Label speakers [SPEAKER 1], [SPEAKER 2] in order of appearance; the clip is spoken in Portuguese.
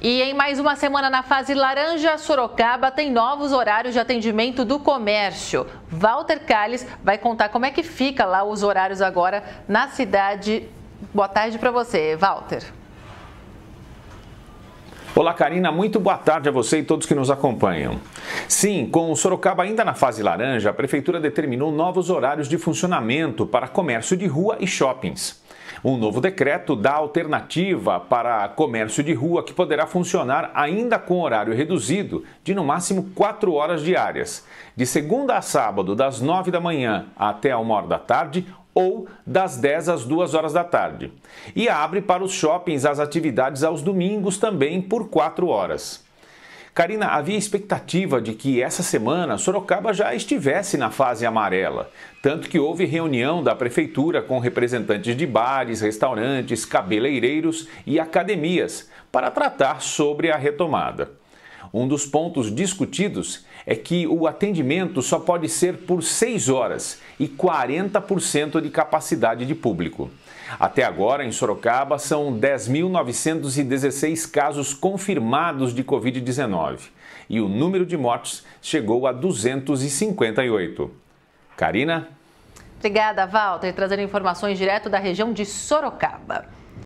[SPEAKER 1] E em mais uma semana na fase laranja, Sorocaba tem novos horários de atendimento do comércio. Walter Calles vai contar como é que fica lá os horários agora na cidade. Boa tarde para você, Walter.
[SPEAKER 2] Olá, Karina. Muito boa tarde a você e todos que nos acompanham. Sim, com o Sorocaba ainda na fase laranja, a Prefeitura determinou novos horários de funcionamento para comércio de rua e shoppings. Um novo decreto dá alternativa para comércio de rua que poderá funcionar ainda com horário reduzido, de no máximo 4 horas diárias, de segunda a sábado, das 9 da manhã até a 1 hora da tarde ou das 10 às 2 horas da tarde. E abre para os shoppings as atividades aos domingos também por 4 horas. Karina, havia expectativa de que essa semana Sorocaba já estivesse na fase amarela, tanto que houve reunião da prefeitura com representantes de bares, restaurantes, cabeleireiros e academias para tratar sobre a retomada. Um dos pontos discutidos é que o atendimento só pode ser por 6 horas e 40% de capacidade de público. Até agora, em Sorocaba, são 10.916 casos confirmados de Covid-19 e o número de mortes chegou a 258. Karina?
[SPEAKER 3] Obrigada, Walter, trazendo informações direto da região de Sorocaba.